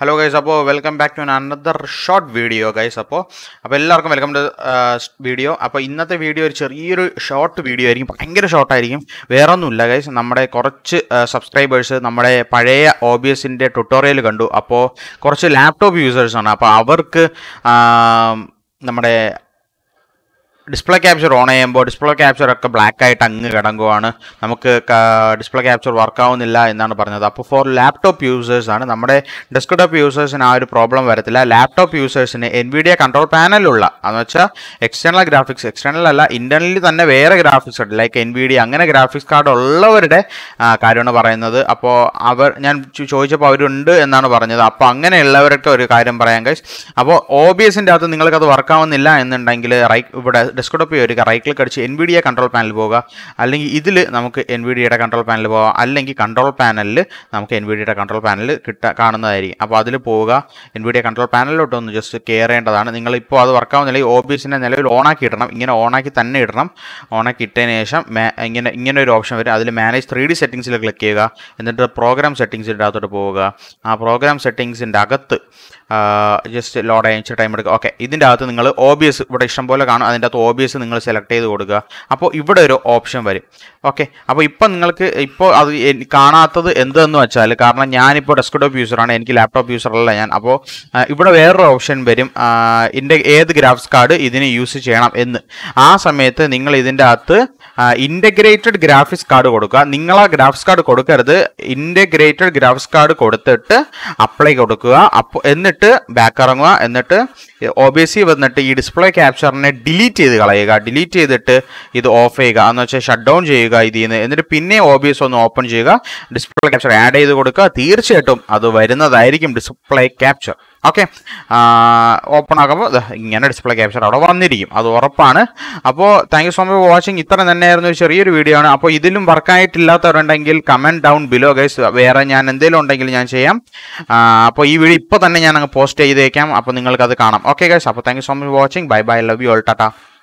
hello guys അപ്പോൾ welcome back to another short video guys അപ്പോൾ അപ്പോൾ എല്ലാവർക്കും വെൽക്കം ടു വീഡിയോ അപ്പോൾ ഇന്നത്തെ വീഡിയോ ഒരു ചെറിയൊരു ഷോർട്ട് വീഡിയോ ആയിരിക്കും ഭയങ്കര ഷോർട്ടായിരിക്കും വേറെ ഒന്നുമില്ല ഗൈസ് നമ്മുടെ കുറച്ച് സബ്സ്ക്രൈബേഴ്സ് നമ്മുടെ പഴയ ഒ ബി എസിൻ്റെ ട്യൂട്ടോറിയൽ കണ്ടു അപ്പോൾ കുറച്ച് ലാപ്ടോപ്പ് യൂസേഴ്സാണ് അപ്പോൾ അവർക്ക് നമ്മുടെ ഡിസ്പ്ലേ ക്യാപ്ചർ ഓൺ ചെയ്യുമ്പോൾ ഡിസ്പ്ലേ ക്യാപ്ചർ ഒക്കെ ബ്ലാക്ക് ആയിട്ട് അങ്ങ് കിടങ്ങുവാണ് നമുക്ക് ഡിസ്പ്ലേ ക്യാപ്ചർ വർക്ക് ആവുന്നില്ല എന്നാണ് പറഞ്ഞത് അപ്പോൾ ഫോർ ലാപ്ടോപ്പ് യൂസേഴ്സ് ആണ് നമ്മുടെ ഡെസ്ക്ടോപ്പ് യൂസേഴ്സിന് ആ ഒരു പ്രോബ്ലം വരത്തില്ല ലാപ്ടോപ്പ് യൂസേഴ്സിന് എൻവിഡിയ കൺട്രോൾ പാനലുള്ള എന്ന് വെച്ചാൽ എക്സ്റ്റേണൽ ഗ്രാഫിക്സ് എക്സ്റ്റേണൽ അല്ല ഇന്റേണലി തന്നെ വേറെ ഗ്രാഫിക്സ് ഉണ്ട് ലൈക്ക് എൻവിഡിയ അങ്ങനെ ഗ്രാഫിക്സ് കാർഡ് ഉള്ളവരുടെ കാര്യമാണ് പറയുന്നത് അപ്പോൾ അവർ ഞാൻ ചോദിച്ചപ്പോൾ അവരുണ്ട് എന്നാണ് പറഞ്ഞത് അപ്പോൾ അങ്ങനെയുള്ളവരൊക്കെ ഒരു കാര്യം പറയാൻ കഴിച്ച് അപ്പോൾ ഒ ബി എസിൻ്റെ അകത്ത് നിങ്ങൾക്കത് ആവുന്നില്ല എന്നുണ്ടെങ്കിൽ റൈറ്റ് ഇവിടെ ഡെസ്ക്ടോപ്പ് വരിക റൈറ്റ് ക്ലിക്ക് അടിച്ച് N V D A control panel പോവുക അല്ലെങ്കിൽ ഇതിൽ നമുക്ക് എൻ വി ഡിയുടെ കൺട്രോൾ പാനൽ പോകാം അല്ലെങ്കിൽ കൺട്രോൾ പാനലിൽ നമുക്ക് എൻ വി ഡിയുടെ കൺട്രോൾ പാനൽ കിട്ട കാണുന്നതായിരിക്കും അപ്പോൾ അതിൽ പോവുക എൻ വി എ കൺട്രോൾ പാനലിലോട്ട് ഒന്ന് ജസ്റ്റ് കയറേണ്ടതാണ് നിങ്ങളിപ്പോൾ അത് വർക്കാവുന്ന നിലയിൽ ഒ ബി എസിൻ്റെ നിലവിൽ ഓണാക്കി ഇടണം ഇങ്ങനെ ഓണാക്കി തന്നെ ഇടണം ഓണാക്കി ഇട്ടതിന് ശേഷം ഇങ്ങനെ ഇങ്ങനെ ഒരു ഓപ്ഷൻ വരും അതിൽ മാനേജ് ത്രീ ഡി സെറ്റിങ്സിൽ ക്ലിക്ക് ചെയ്യുക എന്നിട്ട് പ്രോഗ്രാം സെറ്റിംഗ്സിൻ്റെ അകത്തോട്ട് പോവുക ആ പ്രോഗ്രാം സെറ്റിങ്സിൻ്റെ അകത്ത് ജസ്റ്റ് ലോഡ് അയച്ച് ടൈം എടുക്കുക ഓക്കെ ഇതിൻ്റെ അകത്ത് നിങ്ങൾ ഒ ബി എസ് ഇവിടെ ഇഷ്ടം പോലെ കാണും അതിൻ്റെ അകത്ത് ഹോബീസ് നിങ്ങൾ സെലക്ട് ചെയ്ത് കൊടുക്കുക അപ്പോൾ ഇവിടെ ഒരു ഓപ്ഷൻ വരും ഓക്കെ അപ്പോൾ ഇപ്പോൾ നിങ്ങൾക്ക് ഇപ്പോൾ അത് കാണാത്തത് എന്തെന്ന് വെച്ചാൽ കാരണം ഞാനിപ്പോൾ ഡെസ്ക്ടോപ്പ് യൂസറാണ് എനിക്ക് ലാപ്ടോപ്പ് യൂസറല്ല ഞാൻ അപ്പോൾ ഇവിടെ വേറൊരു ഓപ്ഷൻ വരും ഇൻ്റെ ഏത് ഗ്രാഫ്സ് കാർഡ് ഇതിന് യൂസ് ചെയ്യണം എന്ന് ആ സമയത്ത് നിങ്ങൾ ഇതിൻ്റെ അകത്ത് ഇൻ്റഗ്രേറ്റഡ് ഗ്രാഫിക്സ് കാർഡ് കൊടുക്കുക നിങ്ങൾ ആ ഗ്രാഫിക്സ് കാർഡ് കൊടുക്കരുത് ഇൻ്റഗ്രേറ്റഡ് ഗ്രാഫിക്സ് കാർഡ് കൊടുത്തിട്ട് അപ്ലൈ കൊടുക്കുക അപ്പോൾ എന്നിട്ട് ബാക്ക് ഇറങ്ങുക എന്നിട്ട് ഒ ബി സി വന്നിട്ട് ഈ ഡിസ്പ്ലേ ക്യാപ്ചറിനെ ഡിലീറ്റ് ചെയ്ത് ചെയ്ത് കളയുക ഡിലീറ്റ് ചെയ്തിട്ട് ഇത് ഓഫ് ചെയ്യുക എന്ന് വെച്ചാൽ ഷട്ട് ഡൗൺ ചെയ്യുക ഇതിൽ നിന്ന് എന്നിട്ട് പിന്നെ ഒ ബി എസ് ഒന്ന് ഓപ്പൺ ചെയ്യുക ഡിസ്പ്ലേ ക്യാപ്ചർ ആഡ് ചെയ്ത് കൊടുക്കുക തീർച്ചയായിട്ടും അത് വരുന്നതായിരിക്കും ഡിസ്പ്ലേ ക്യാപ്ചർ ഓക്കെ ഓപ്പൺ ആകുമ്പോൾ ഇങ്ങനെ ഡിസ്പ്ലേ ക്യാപ്ചർ അവിടെ വന്നിരിക്കും അത് ഉറപ്പാണ് അപ്പോൾ thank you so much watching ഇത്ര തന്നെയായിരുന്നു ഒരു ചെറിയൊരു വീഡിയോ ആണ് അപ്പോൾ ഇതിലും വർക്കായിട്ടില്ലാത്തവരുണ്ടെങ്കിൽ കമൻറ്റ് ഡൗൺ ബിലോ ഗൈസ് വേറെ ഞാൻ എന്തെങ്കിലും ഉണ്ടെങ്കിൽ ഞാൻ ചെയ്യാം അപ്പോൾ ഈ വീഡിയോ ഇപ്പോൾ തന്നെ ഞാൻ അങ്ങ് പോസ്റ്റ് ചെയ്തേക്കാം അപ്പോൾ നിങ്ങൾക്കത് കാണാം ഓക്കെ ഗൈസ് അപ്പോൾ thank you so much watching bye bye love you all Tata